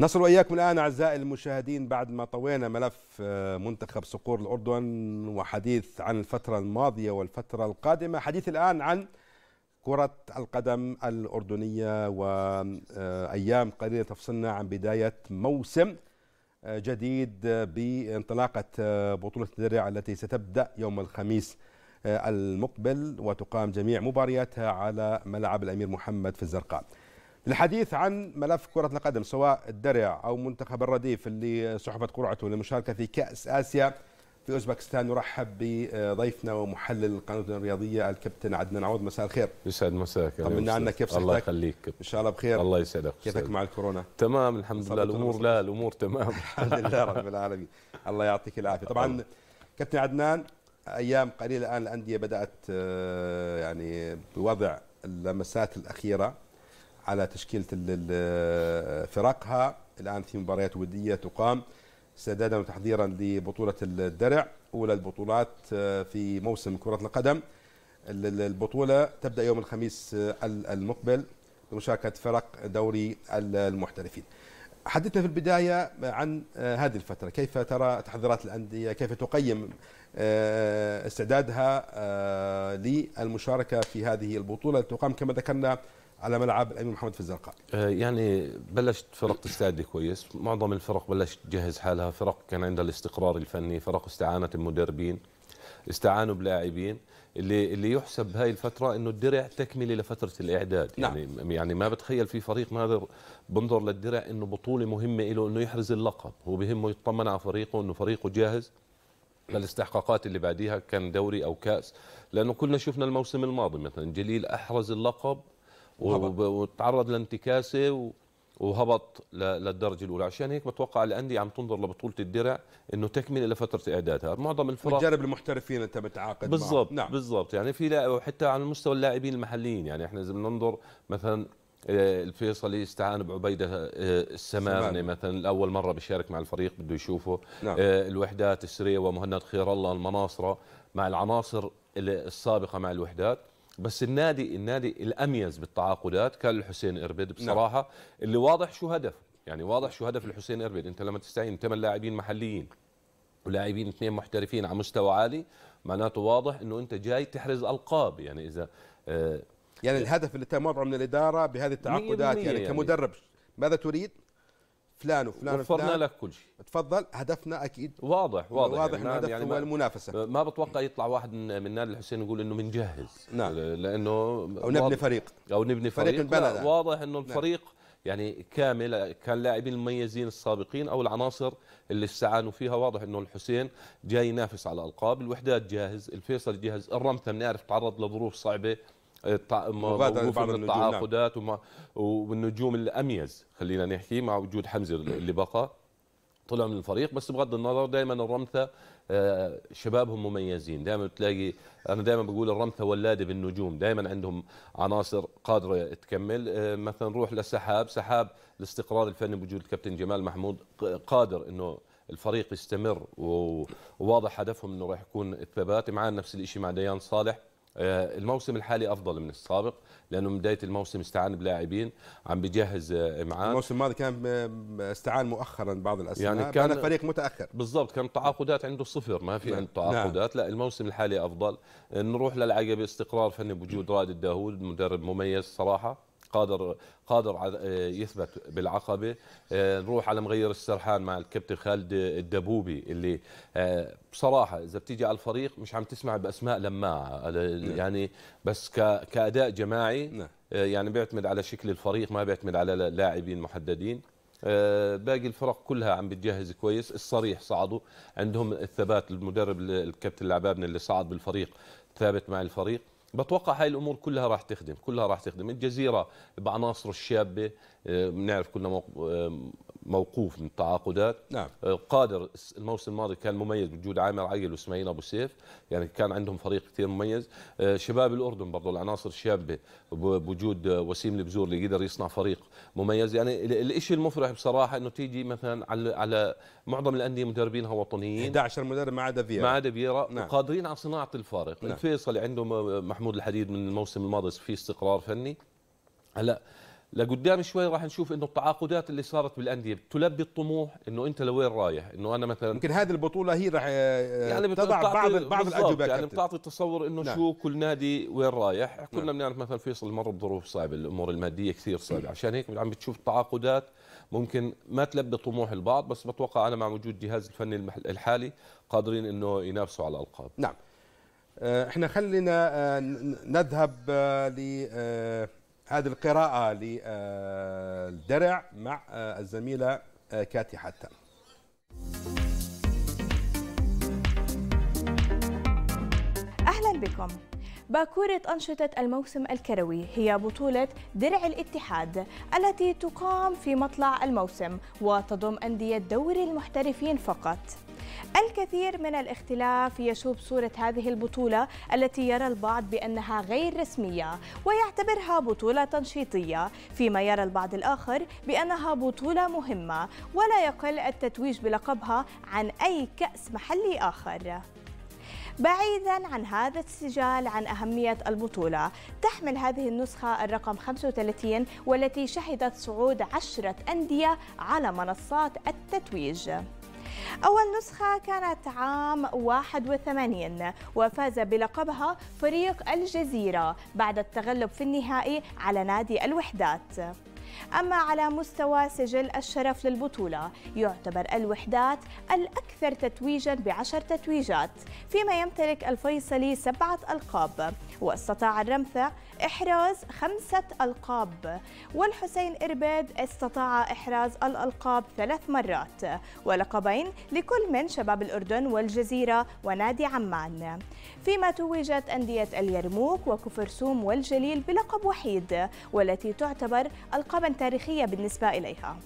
نصل واياكم الان اعزائي المشاهدين بعد ما طوينا ملف آه، منتخب صقور الاردن وحديث عن الفتره الماضيه والفتره القادمه حديث الان عن كره القدم الاردنيه وايام آه، قليله تفصلنا عن بدايه موسم آه، جديد بانطلاقه بطوله الدرع التي ستبدا يوم الخميس المقبل وتقام جميع مبارياتها على ملعب الامير محمد في الزرقاء. الحديث عن ملف كرة القدم سواء الدرع أو منتخب الرديف اللي سحبت قرعته للمشاركة في كأس آسيا في أوزبكستان نرحب بضيفنا ومحلل القناة الرياضية الكابتن عدنان عوض مساء الخير يسعد مساك طمنا عنك كيف صحتك الله يخليك إن شاء الله بخير الله يسعدك كيفك مع الكورونا تمام الحمد لله الأمور لا الأمور تمام الحمد لله رب العالمين الله يعطيك العافية طبعا كابتن عدنان أيام قليلة الآن الأندية بدأت آه، يعني بوضع اللمسات الأخيرة على تشكيلة فرقها الآن في مباريات ودية تقام استعدادا وتحضيرا لبطولة الدرع أولى البطولات آه، في موسم كرة القدم البطولة تبدأ يوم الخميس آه، المقبل بمشاركة فرق دوري المحترفين حدثنا في البداية عن آه، هذه الفترة كيف ترى تحضيرات الأندية كيف تقيم استعدادها للمشاركة في هذه البطولة تقام كما ذكرنا على ملعب الامير محمد في الزرقاء آه، يعني بلشت فرق تستعد كويس معظم الفرق بلشت تجهز حالها فرق كان عندها الاستقرار الفني فرق استعانت بمدربين استعانوا بلاعبين اللي اللي يحسب هاي الفتره انه الدرع تكمله لفتره الاعداد نعم. يعني يعني ما بتخيل في فريق ما بنظر للدرع انه بطوله مهمه له انه يحرز اللقب هو بهمه يطمن على فريقه انه فريقه جاهز للاستحقاقات اللي بعديها كان دوري او كاس لانه كلنا شفنا الموسم الماضي مثلا جليل احرز اللقب وتعرض لانتكاسه وهبط للدرجه الاولى عشان هيك بتوقع الانديه عم تنظر لبطوله الدرع انه تكمله لفتره اعدادها معظم الفرق بتجرب المحترفين انت بتعاقد بالضبط نعم. بالضبط يعني في حتى على مستوى اللاعبين المحليين يعني احنا اذا بننظر مثلا آه، الفيصلي استعان بعبيده آه، السمامنه مثلا لاول مره بيشارك مع الفريق بده يشوفه نعم. آه، الوحدات السريه ومهند خير الله المناصره مع العناصر السابقه مع الوحدات بس النادي النادي الاميز بالتعاقدات كان الحسين اربد نعم. بصراحه نعم. اللي واضح شو هدفه يعني واضح شو هدف الحسين اربد انت لما تستعين ثمان لاعبين محليين ولاعبين اثنين محترفين على مستوى عالي معناته واضح انه انت جاي تحرز القاب يعني اذا آه يعني الهدف اللي تم وضعه من الاداره بهذه التعاقدات يعني, يعني كمدرب ماذا تريد؟ فلان وفلان وفرنا وفلان. لك كل شيء تفضل هدفنا اكيد واضح واضح واضح يعني الهدف يعني هو المنافسه ما بتوقع يطلع واحد من نادي الحسين يقول انه منجهز نعم لانه او نبني فريق او نبني فريق, فريق يعني. واضح انه نعم. الفريق نعم. يعني كامل كان لاعبين المميزين السابقين او العناصر اللي استعانوا فيها واضح انه الحسين جاي ينافس على الالقاب، الوحدات جاهز، الفيصل جاهز، الرمثه بنعرف تعرض لظروف صعبه وجود نعم. التعاقدات نعم. والنجوم الاميز خلينا نحكي مع وجود حمزه اللي بقى طلع من الفريق بس بغض النظر دائما الرمثه آه، شبابهم مميزين دائما تلاقي انا دائما بقول الرمثه ولاده بالنجوم دائما عندهم عناصر قادره تكمل آه، مثلا نروح لسحاب سحاب الاستقرار الفني بوجود الكابتن جمال محمود قادر انه الفريق يستمر وواضح هدفهم انه راح يكون الثبات معاه نفس الشيء مع ديان صالح آه، الموسم الحالي افضل من السابق لانه من بدايه الموسم استعان بلاعبين عم بجهز امعان آه، الموسم الماضي كان آه، استعان مؤخرا بعض الاسماء يعني كان فريق متاخر بالضبط كان التعاقدات عنده صفر ما في نعم. عنده تعاقدات نعم. لا الموسم الحالي افضل نروح للعقبه استقرار فني بوجود رائد الداهود مدرب مميز صراحه قادر قادر على آه، يثبت بالعقبه آه، نروح على مغير السرحان مع الكابتن خالد الدبوبي اللي آه، بصراحه اذا بتيجي على الفريق مش عم تسمع باسماء لماعه نعم. يعني بس كاداء جماعي نعم. يعني بيعتمد على شكل الفريق ما بيعتمد على لاعبين محددين باقي الفرق كلها عم بتجهز كويس الصريح صعدوا عندهم الثبات المدرب الكابتن العبابنه اللي صعد بالفريق ثابت مع الفريق بتوقع هاي الامور كلها راح تخدم كلها راح تخدم الجزيره بعناصره الشابه آه، بنعرف كلنا موقوف من التعاقدات نعم. آه، قادر الموسم الماضي كان مميز بوجود عامر عيل واسماعيل ابو سيف يعني كان عندهم فريق كثير مميز آه، شباب الاردن برضه العناصر الشابه بوجود آه، وسيم البزور اللي قدر يصنع فريق مميز يعني الشيء المفرح بصراحه انه تيجي مثلا على معظم الانديه مدربينها وطنيين 11 مدرب ما عدا فيرا ما عدا فيرا نعم. قادرين على صناعه الفارق نعم. الفيصلي عنده محمود الحديد من الموسم الماضي في استقرار فني هلا لقدام شوي راح نشوف انه التعاقدات اللي صارت بالانديه بتلبي الطموح انه انت لوين رايح انه انا مثلا يمكن هذه البطوله هي راح آه، يعني تضع بعض بعض الاجوبه يعني بتعطي تصور انه نعم. شو كل نادي وين رايح كلنا نعم. بنعرف مثلا فيصل مر بظروف صعبه الامور الماديه كثير صعبه عشان هيك عم بتشوف التعاقدات ممكن ما تلبي طموح البعض بس بتوقع انا مع وجود جهاز الفني الحالي قادرين انه ينافسوا على الالقاب نعم آه، احنا خلينا آه، نذهب ل هذه القراءة للدرع مع الزميلة كاتي حتى أهلا بكم باكورة أنشطة الموسم الكروي هي بطولة درع الاتحاد التي تقام في مطلع الموسم وتضم أندية دوري المحترفين فقط الكثير من الاختلاف يشوب صورة هذه البطولة التي يرى البعض بأنها غير رسمية ويعتبرها بطولة تنشيطية فيما يرى البعض الآخر بأنها بطولة مهمة ولا يقل التتويج بلقبها عن أي كأس محلي آخر بعيدا عن هذا السجال عن أهمية البطولة تحمل هذه النسخة الرقم 35 والتي شهدت صعود عشرة أندية على منصات التتويج أول نسخة كانت عام 81 وفاز بلقبها فريق الجزيرة بعد التغلب في النهائي على نادي الوحدات أما على مستوى سجل الشرف للبطولة يعتبر الوحدات الأكثر تتويجا بعشر تتويجات فيما يمتلك الفيصلي سبعة ألقاب واستطاع الرمثة إحراز خمسة ألقاب والحسين إرباد استطاع إحراز الألقاب ثلاث مرات ولقبين لكل من شباب الأردن والجزيرة ونادي عمان فيما توجت أندية اليرموك وكفرسوم والجليل بلقب وحيد والتي تعتبر ألقابا تاريخية بالنسبة إليها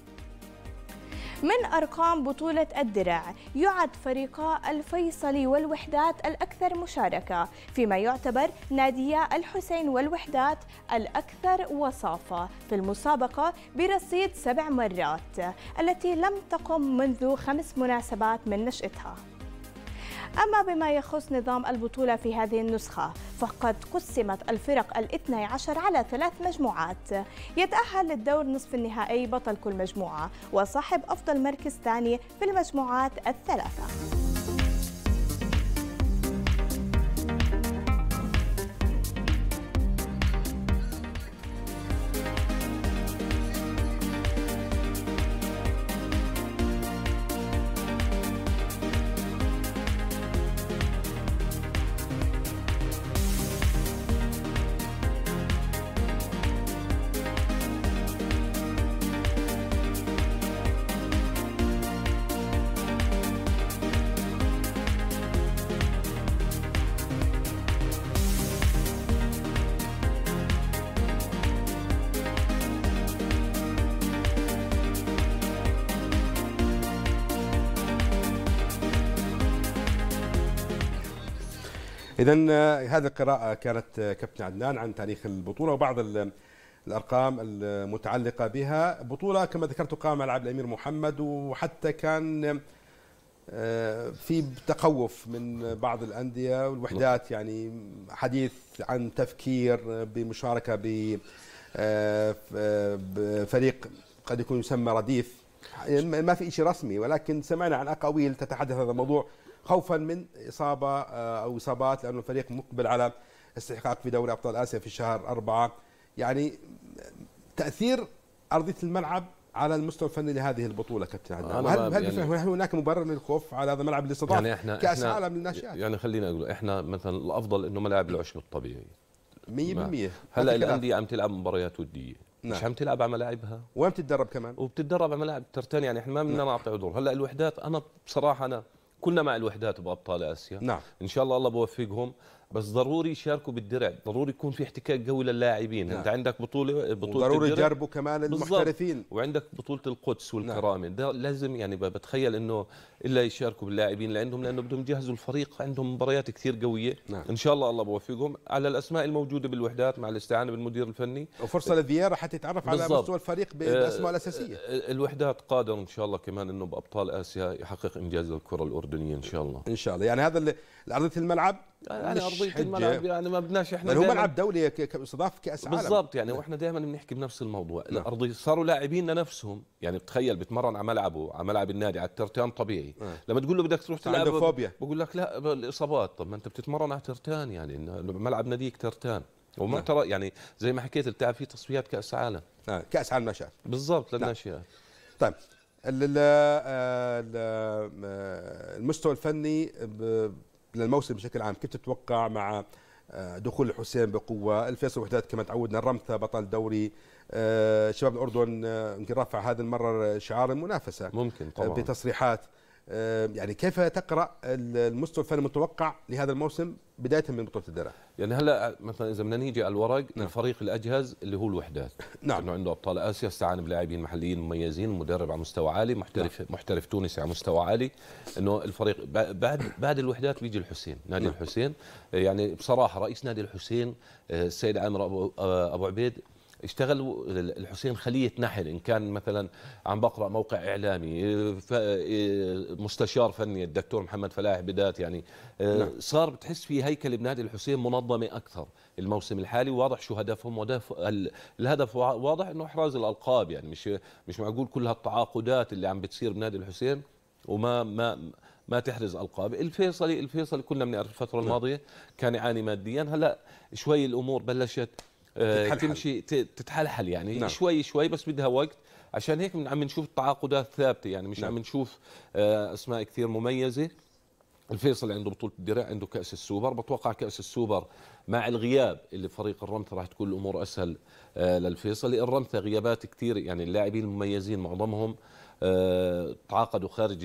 من أرقام بطولة الدرع يعد فريقا الفيصلي والوحدات الأكثر مشاركة فيما يعتبر ناديا الحسين والوحدات الأكثر وصافة في المسابقة برصيد سبع مرات التي لم تقم منذ خمس مناسبات من نشأتها أما بما يخص نظام البطولة في هذه النسخة فقد قسمت الفرق الاثني عشر على ثلاث مجموعات يتأهل للدور نصف النهائي بطل كل مجموعة وصاحب أفضل مركز ثاني في المجموعات الثلاثة اذا آه، هذه القراءه كانت آه، كابتن عدنان عن تاريخ البطوله وبعض الارقام المتعلقه بها بطوله كما ذكرت قام العاب الامير محمد وحتى كان آه، في تخوف من بعض الانديه والوحدات يعني حديث عن تفكير بمشاركه ب فريق قد يكون يسمى رديف ما في شيء رسمي ولكن سمعنا عن اقاويل تتحدث هذا الموضوع خوفا من اصابه آه، او اصابات لانه الفريق مقبل على استحقاق في دوري ابطال اسيا في شهر أربعة يعني تاثير ارضيه الملعب على المستوى الفني لهذه البطوله كابتن عدنان هل هل يعني هل هناك مبرر للخوف على هذا الملعب الاستضافه يعني احنا كاس عالم للناشئات يعني خلينا اقول احنا مثلا الافضل انه ملعب العشب الطبيعي 100% هلا الانديه عم تلعب مباريات وديه نعم. مش عم تلعب على ملاعبها وين بتتدرب كمان وبتتدرب على ملاعب ترتان يعني احنا ما بدنا نعم. نعطي عذور هلا الوحدات انا بصراحه انا كلنا مع الوحدات بابطال اسيا نعم ان شاء الله الله بوفقهم بس ضروري يشاركوا بالدرع ضروري يكون في احتكاك قوي للاعبين نعم. انت عندك بطوله بطوله ضروري يجربوا كمان المحترفين بالزبط. وعندك بطوله القدس نعم. والكرامه نعم. ده لازم يعني بتخيل انه الا يشاركوا باللاعبين لانهم لانه بدهم يجهزوا الفريق عندهم مباريات كثير قويه نعم. ان شاء الله الله بوفقهم على الاسماء الموجوده بالوحدات مع الاستعانه بالمدير الفني وفرصه لفييرا حتى يتعرف على مستوى الفريق بالاسماء آه، الاساسيه آه، آه، الوحدات قادر ان شاء الله كمان انه بابطال اسيا يحقق انجاز الكره الاردنيه ان شاء الله ان شاء الله يعني هذا اللي... ارضيه الملعب انا يعني ارضيه الملعب يعني ما بدناش احنا هو ملعب دولي كاستضاف كاس عالم بالضبط يعني واحنا دائما بنحكي بنفس الموضوع الارضي الارضيه نعم. صاروا لاعبيننا نفسهم يعني بتخيل بتمرن على ملعبه على ملعب النادي على الترتان طبيعي نعم. لما تقول له بدك تروح تلعب فوبيا بقول لك لا الاصابات طب ما انت بتتمرن على ترتان يعني ملعب ناديك ترتان نعم. وما ترى يعني زي ما حكيت بتلعب في تصفيات كاس عالم آه. كاس عالم ناشئات بالضبط للناشئات طيب آه، آه، المستوى الفني للموسم بشكل عام كيف تتوقع مع آه، دخول الحسين بقوه الفيصل وحدات كما تعودنا الرمثه بطل دوري آه، شباب الاردن آه، يمكن رفع هذه المره شعار المنافسه ممكن طبعا بتصريحات يعني كيف تقرا المستوى الفني المتوقع لهذا الموسم بدايه من بطوله الدرع؟ يعني هلا مثلا اذا بدنا نيجي على الورق نعم. الفريق الاجهز اللي هو الوحدات نعم انه عنده ابطال اسيا استعان بلاعبين محليين مميزين مدرب على مستوى عالي محترف نعم. محترف تونسي على مستوى عالي انه الفريق بعد بعد الوحدات بيجي الحسين نادي نعم. الحسين يعني بصراحه رئيس نادي الحسين آه، السيد عامر ابو, آه، أبو عبيد اشتغل الحسين خليه نحل ان كان مثلا عم بقرا موقع اعلامي مستشار فني الدكتور محمد فلاح بدات يعني آه، نعم. صار بتحس في هيكله بنادي الحسين منظمه اكثر الموسم الحالي واضح شو هدفهم ودف الهدف واضح انه احراز الالقاب يعني مش مش معقول كل هالتعاقدات اللي عم بتصير بنادي الحسين وما ما ما تحرز القاب الفيصلي الفيصلي كلنا بنعرف الفتره نعم. الماضيه كان يعاني ماديا هلا شوي الامور بلشت تتحلحل. تمشي تتحلحل يعني نعم. شوي شوي بس بدها وقت عشان هيك عم نشوف التعاقدات ثابته يعني مش نعم. عم نشوف آه، اسماء كثير مميزه الفيصل عنده بطوله الدرع عنده كاس السوبر بتوقع كاس السوبر مع الغياب اللي فريق الرمثة راح تكون الامور اسهل آه، للفيصل الرمثة غيابات كثير يعني اللاعبين المميزين معظمهم آه، تعاقدوا خارج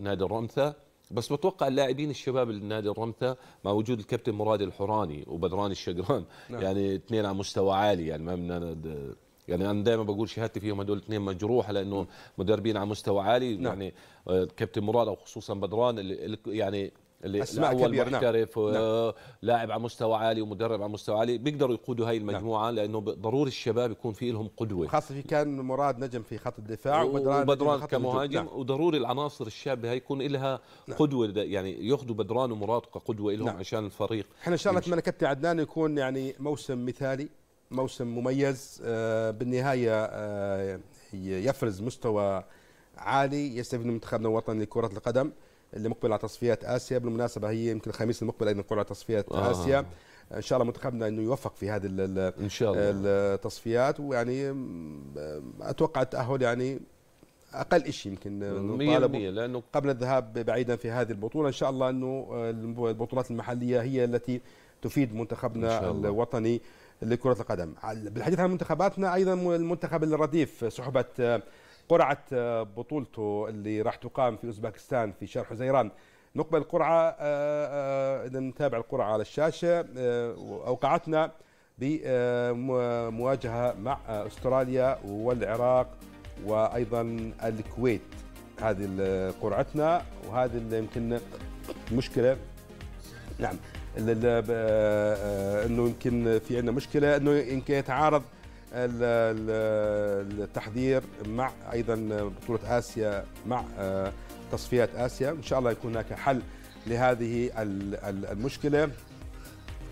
نادي الرمثة بس بتوقع اللاعبين الشباب النادي الرمثا مع وجود الكابتن مراد الحوراني وبدران الشقران نعم. يعني اثنين على مستوى عالي يعني ما بدنا يعني انا دائما بقول شهادتي فيهم هدول الاثنين مجروحه لانه نعم. مدربين على مستوى عالي نعم. يعني آه، كابتن مراد او خصوصا بدران يعني اللي اسماء اول نعم. محترف نعم. نعم. لاعب على مستوى عالي ومدرب على مستوى عالي بيقدروا يقودوا هاي نعم. المجموعه نعم. لانه ضروري الشباب يكون في لهم قدوه خاصه في كان مراد نجم في خط الدفاع وبدران, وبدران كمهاجم نعم. وضروري العناصر الشابه هاي يكون لها نعم. قدوه يعني ياخذوا بدران ومراد كقدوه لهم نعم. عشان الفريق احنا ان شاء الله اتمنى كابتن عدنان يكون يعني موسم مثالي موسم مميز آه، بالنهايه آه، يفرز مستوى عالي يستفيد من منتخبنا الوطني لكره القدم اللي مقبل على تصفيات اسيا بالمناسبه هي يمكن الخميس المقبل ايضا نقول على تصفيات آه. اسيا ان شاء الله منتخبنا انه يوفق في هذه ان شاء الله التصفيات ويعني اتوقع التاهل يعني اقل شيء يمكن نطالبه لانه قبل الذهاب بعيدا في هذه البطوله ان شاء الله انه البطولات المحليه هي التي تفيد منتخبنا الوطني لكره القدم بالحديث عن منتخباتنا ايضا المنتخب الرديف سحبت قرعة آه، بطولته اللي راح تقام في أوزبكستان في شهر حزيران نقبل القرعة آه، آه، إذا نتابع القرعة على الشاشة أوقعتنا بمواجهة مع أستراليا والعراق وأيضا الكويت هذه قرعتنا وهذه اللي يمكن مشكلة نعم انه يمكن في عندنا مشكله انه يمكن يتعارض التحضير مع ايضا بطوله اسيا مع آه، تصفيات اسيا ان شاء الله يكون هناك حل لهذه المشكله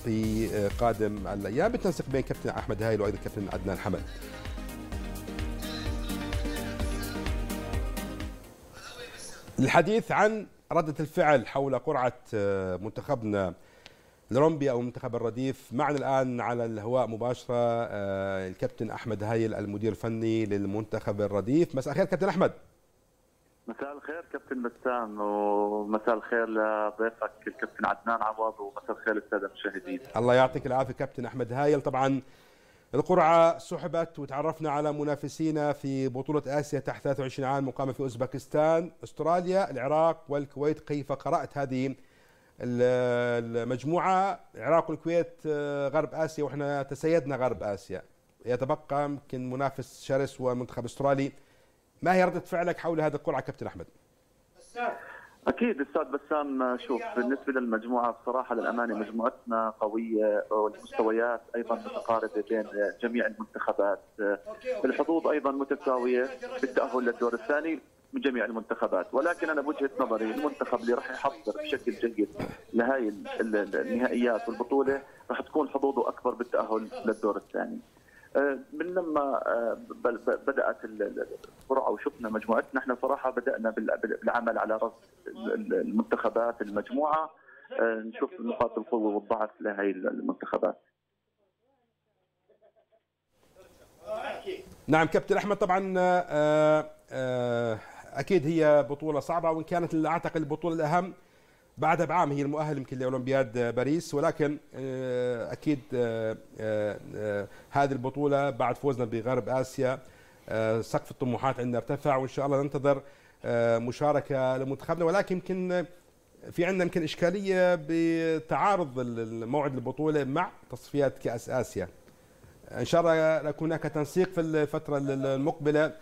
في آه، قادم الايام بالتنسيق بين كابتن احمد هايل وايضا كابتن عدنان حمد الحديث عن ردة الفعل حول قرعة آه، منتخبنا لرومبيا او منتخب الرديف معنا الان على الهواء مباشره آه، الكابتن احمد هايل المدير الفني للمنتخب الرديف مساء الخير كابتن احمد مساء الخير كابتن بسام ومساء الخير لضيفك الكابتن عدنان عوض ومساء الخير للساده المشاهدين الله يعطيك العافيه كابتن احمد هايل طبعا القرعة سحبت وتعرفنا على منافسينا في بطولة آسيا تحت 23 عام مقامة في أوزبكستان، أستراليا، العراق والكويت، كيف قرأت هذه المجموعه العراق والكويت آه، غرب اسيا واحنا تسيدنا غرب اسيا يتبقى يمكن منافس شرس ومنتخب استرالي ما هي رده فعلك حول هذا القرعه كابتن احمد؟ اكيد استاذ بسام شوف بالنسبه للمجموعه بصراحه للامانه مجموعتنا قويه والمستويات ايضا متقاربه بين جميع المنتخبات آه، الحظوظ ايضا متساويه بالتاهل للدور الثاني من جميع المنتخبات ولكن انا بوجهه نظري المنتخب اللي راح يحضر بشكل جيد لهي النهائيات والبطوله راح تكون حظوظه اكبر بالتاهل للدور الثاني آه، من لما آه، بدات القرعه وشفنا مجموعتنا احنا صراحه بدانا بالعمل على رصد المنتخبات المجموعه آه، نشوف نقاط القوه والضعف لهي المنتخبات نعم كابتن احمد طبعا اكيد هي بطوله صعبه وان كانت اعتقد البطوله الاهم بعدها بعام هي المؤهل يمكن لاولمبياد باريس ولكن آه، اكيد آه، آه، هذه البطوله بعد فوزنا بغرب اسيا سقف الطموحات عندنا ارتفع وان شاء الله ننتظر مشاركه لمنتخبنا ولكن يمكن في عندنا يمكن اشكاليه بتعارض موعد البطوله مع تصفيات كاس اسيا ان شاء الله يكون هناك تنسيق في الفتره المقبله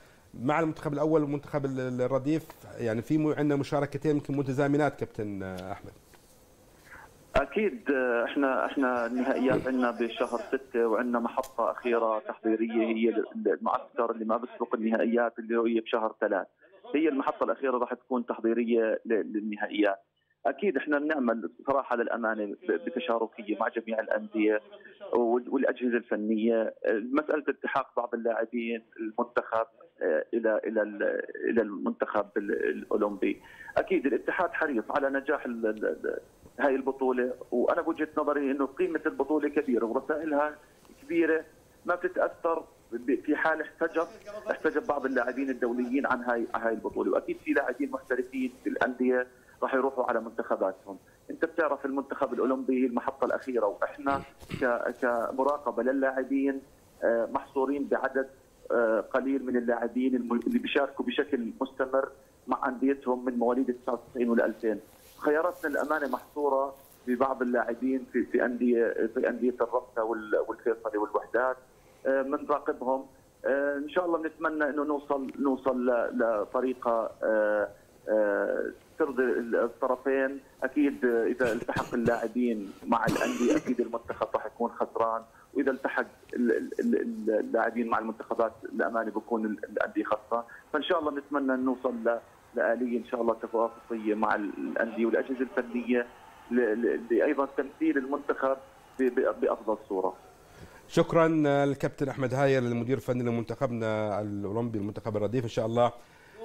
مع المنتخب الاول والمنتخب الرديف يعني في عندنا مشاركتين يمكن متزامنات كابتن آه، احمد اكيد آه، احنا احنا النهائيات عندنا بشهر 6 وعندنا محطه اخيره تحضيريه هي المعسكر اللي ما بيسبق النهائيات اللي هي بشهر 3 هي المحطه الاخيره راح تكون تحضيريه للنهائيات اكيد احنا بنعمل صراحه للامانه بتشاركيه مع جميع الانديه والاجهزه الفنيه آه، مساله التحاق بعض اللاعبين المنتخب آه، الى الى الى المنتخب الاولمبي اكيد الاتحاد حريص على نجاح هاي البطوله وانا بوجهه نظري انه قيمه البطوله كبيره ورسائلها كبيره ما بتتاثر في حال احتجب احتجب بعض اللاعبين الدوليين عن هاي هاي البطوله واكيد في لاعبين محترفين في الانديه راح يروحوا على منتخباتهم انت بتعرف المنتخب الاولمبي المحطه الاخيره واحنا كمراقبه للاعبين آه، محصورين بعدد آه، قليل من اللاعبين اللي بيشاركوا بشكل مستمر مع انديتهم من مواليد 99 وال 2000 خياراتنا الامانه محصوره ببعض اللاعبين في في انديه في انديه الرقه والفيصلي والوحدات بنراقبهم آه، آه، ان شاء الله بنتمنى انه نوصل نوصل لطريقه ترضي الطرفين اكيد اذا التحق اللاعبين مع الانديه اكيد المنتخب راح يكون خسران واذا التحق اللاعبين مع المنتخبات الاماني بكون الانديه خاصه فان شاء الله نتمنى أن نوصل لاليه ان شاء الله تفوقيه مع الانديه والاجهزه الفنيه لايضا تمثيل المنتخب بافضل صوره شكرا الكابتن احمد هاير المدير الفني لمنتخبنا الاولمبي المنتخب الرديف ان شاء الله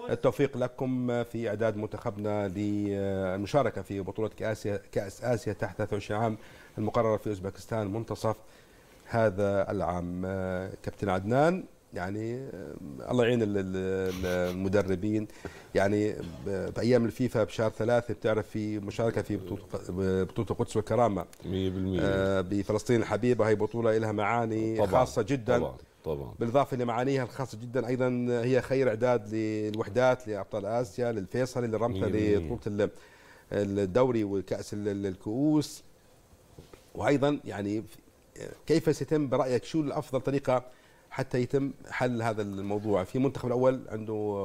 التوفيق لكم في اعداد منتخبنا للمشاركه في بطوله كاس اسيا تحت 23 عام المقرره في اوزبكستان منتصف هذا العام كابتن عدنان يعني الله يعين المدربين يعني بايام الفيفا بشهر ثلاثة بتعرف في مشاركه في بطوله القدس والكرامه 100% آه، بفلسطين الحبيبه هي بطوله لها معاني طبعًا خاصه جدا طبعا طبعا بالاضافه لمعانيها الخاصه جدا ايضا هي خير اعداد للوحدات لابطال اسيا للفيصلي للرمثه لبطوله الدوري وكاس الكؤوس وايضا يعني كيف سيتم برأيك شو الأفضل طريقة حتى يتم حل هذا الموضوع في منتخب الاول عنده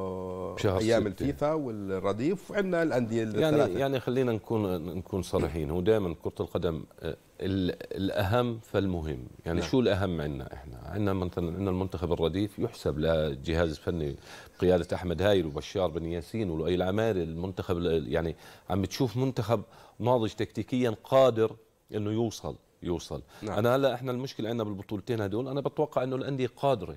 شهر ايام الفيفا والرديف وعندنا الانديه يعني الثلاثة. يعني خلينا نكون نكون صريحين هو دائما كره القدم آه، الاهم فالمهم يعني نعم. شو الاهم عندنا احنا عندنا مثلا عندنا المنتخب الرديف يحسب لجهاز فني بقياده احمد هايل وبشار بن ياسين ولؤي العماري المنتخب يعني عم تشوف منتخب ناضج تكتيكيا قادر انه يوصل يوصل نعم. انا هلا احنا المشكله عندنا بالبطولتين هدول انا بتوقع انه الانديه قادره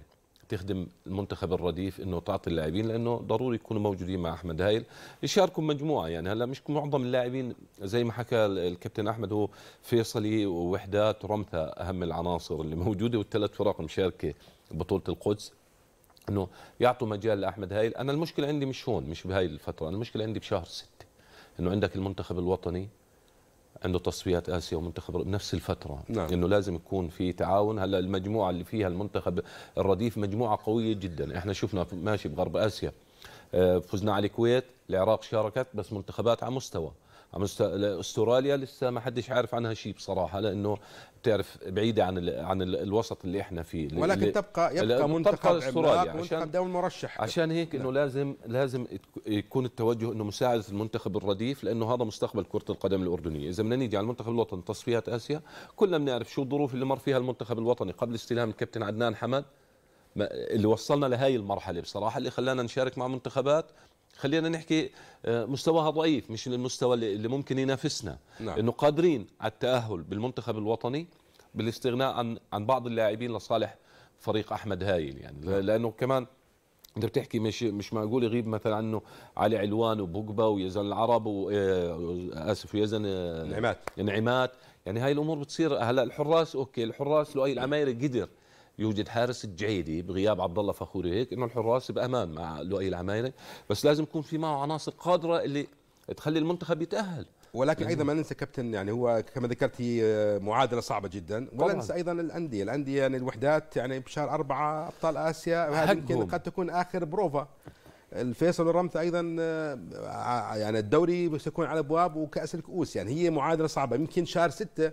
تخدم المنتخب الرديف انه تعطي اللاعبين لانه ضروري يكونوا موجودين مع احمد هايل يشاركوا مجموعه يعني هلا مش معظم اللاعبين زي ما حكى الكابتن احمد هو فيصلي ووحدات رمثا اهم العناصر اللي موجوده والثلاث فرق مشاركه بطوله القدس انه يعطوا مجال لاحمد هايل انا المشكله عندي مش هون مش بهاي الفتره أنا المشكله عندي بشهر ستة انه عندك المنتخب الوطني عنده تصفيات اسيا ومنتخب بنفس الفتره نعم. انه لازم يكون في تعاون هلا المجموعه اللي فيها المنتخب الرديف مجموعه قويه جدا احنا شفنا ماشي بغرب اسيا آه، فزنا على الكويت العراق شاركت بس منتخبات على مستوى استراليا لسه ما حدش عارف عنها شيء بصراحه لانه بتعرف بعيده عن عن الوسط اللي احنا فيه ولكن تبقى يبقى منتخب استراليا عشان دولي مرشح عشان هيك انه نعم. لازم لازم يكون التوجه انه مساعده المنتخب الرديف لانه هذا مستقبل كره القدم الاردنيه اذا بدنا نيجي على المنتخب الوطني تصفيات اسيا كلنا بنعرف شو الظروف اللي مر فيها المنتخب الوطني قبل استلام الكابتن عدنان حمد اللي وصلنا لهي المرحله بصراحه اللي خلانا نشارك مع منتخبات خلينا نحكي آه، مستواها ضعيف مش المستوى اللي ممكن ينافسنا نعم. انه قادرين على التاهل بالمنتخب الوطني بالاستغناء عن عن بعض اللاعبين لصالح فريق احمد هايل يعني نعم. لانه كمان انت بتحكي مش مش معقول يغيب مثلا عنه علي علوان وبوجبا ويزن العرب واسف آه، آه، ويزن نعمات نعمات يعني هاي الامور بتصير هلا الحراس اوكي الحراس لؤي العمايري قدر يوجد حارس الجعيدي بغياب عبد الله فخوري هيك انه الحراس بامان مع لؤي العمايري بس لازم يكون في معه عناصر قادره اللي تخلي المنتخب يتاهل ولكن ايضا ما ننسى كابتن يعني هو كما ذكرت هي معادله صعبه جدا ولا ننسى ايضا الانديه، الانديه يعني الوحدات يعني بشهر اربعه ابطال اسيا وهذه يمكن قد تكون اخر بروفا الفيصل والرمثة ايضا آه، يعني الدوري سيكون على ابواب وكاس الكؤوس يعني هي معادله صعبه يمكن شهر سته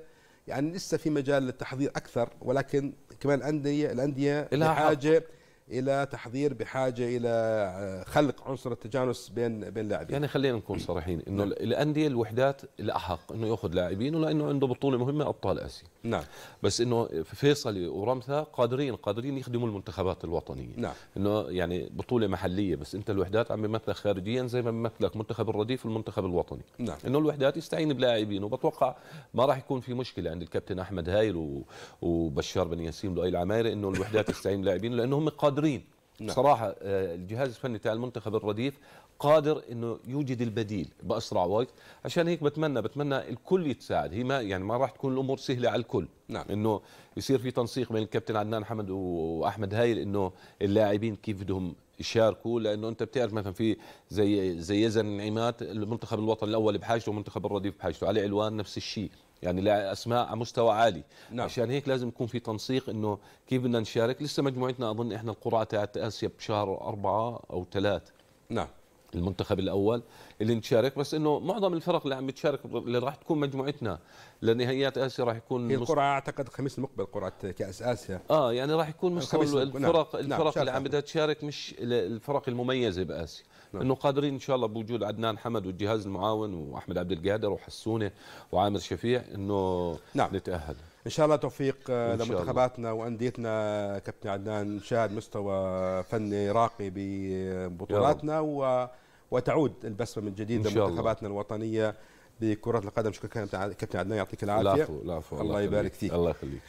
يعني لسه في مجال للتحضير اكثر ولكن كمان الانديه الانديه لها حاجه الى تحضير بحاجه الى آه، خلق عنصر التجانس بين بين لاعبين يعني خلينا نكون صريحين انه نعم. الانديه الوحدات الاحق انه ياخذ لاعبين ولانه عنده بطوله مهمه ابطال اسيا نعم بس انه فيصلي ورمثا قادرين قادرين يخدموا المنتخبات الوطنيه نعم انه يعني بطوله محليه بس انت الوحدات عم بيمثلك خارجيا زي ما بيمثلك منتخب الرديف والمنتخب الوطني نعم انه الوحدات يستعين بلاعبين وبتوقع ما راح يكون في مشكله عند الكابتن احمد هايل وبشار بن ياسين ولؤي العمايري انه الوحدات تستعين بلاعبين لانه هم قادرين قادرين نعم. بصراحة آه، الجهاز الفني تاع المنتخب الرديف قادر انه يوجد البديل باسرع وقت عشان هيك بتمنى بتمنى الكل يتساعد هي ما يعني ما راح تكون الامور سهله على الكل نعم. انه يصير في تنسيق بين الكابتن عدنان حمد واحمد هايل انه اللاعبين كيف بدهم يشاركوا لانه انت بتعرف مثلا في زي زي يزن النعيمات المنتخب الوطني الاول بحاجته ومنتخب الرديف بحاجته علي علوان نفس الشيء يعني لاسماء على مستوى عالي نعم. عشان هيك لازم يكون في تنسيق انه كيف بدنا نشارك لسه مجموعتنا اظن احنا القرعه تاعت اسيا بشهر أربعة او ثلاث نعم المنتخب الاول اللي نشارك بس انه معظم الفرق اللي عم بتشارك اللي راح تكون مجموعتنا لنهائيات اسيا راح يكون هي القرعه اعتقد الخميس المقبل قرعه كاس اسيا اه يعني راح يكون آه، مستوى الفرق نعم. الفرق نعم. اللي عم بدها تشارك مش الفرق المميزه باسيا نعم. انه قادرين ان شاء الله بوجود عدنان حمد والجهاز المعاون واحمد عبد القادر وحسونه وعامر شفيع انه نعم. نتاهل ان شاء الله توفيق آه، لمنتخباتنا وانديتنا كابتن عدنان شاهد مستوى فني راقي ببطولاتنا و... وتعود البسمه من جديد لمنتخباتنا الوطنيه بكرة القدم شكرا كابتن عدنان يعطيك العافية العفو العفو الله, الله يبارك فيك الله يخليك